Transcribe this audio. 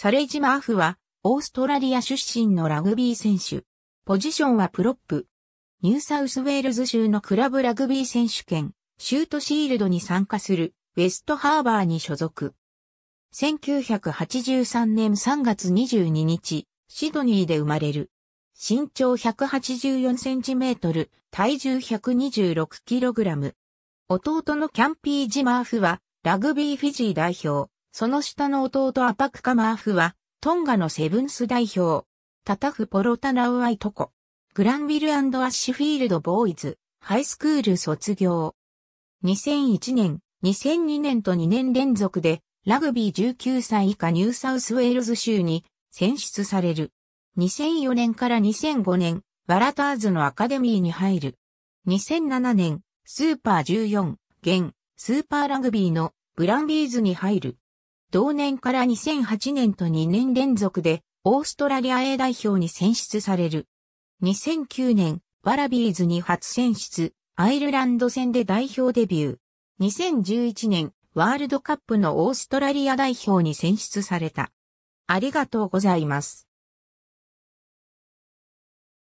サレイジ・マーフは、オーストラリア出身のラグビー選手。ポジションはプロップ。ニューサウスウェールズ州のクラブラグビー選手権、シュートシールドに参加する、ウェストハーバーに所属。1983年3月22日、シドニーで生まれる。身長184センチメートル、体重126キログラム。弟のキャンピー・ジマーフは、ラグビーフィジー代表、その下の弟アパクカマーフは、トンガのセブンス代表、タタフポロタナウアイトコ、グランビルアッシュフィールドボーイズ、ハイスクール卒業。2001年、2002年と2年連続で、ラグビー19歳以下ニューサウスウェールズ州に選出される。2004年から2005年、ワラターズのアカデミーに入る。2007年、スーパー14、現、スーパーラグビーのグランビーズに入る。同年から2008年と2年連続で、オーストラリア A 代表に選出される。2009年、ワラビーズに初選出、アイルランド戦で代表デビュー。2011年、ワールドカップのオーストラリア代表に選出された。ありがとうございます。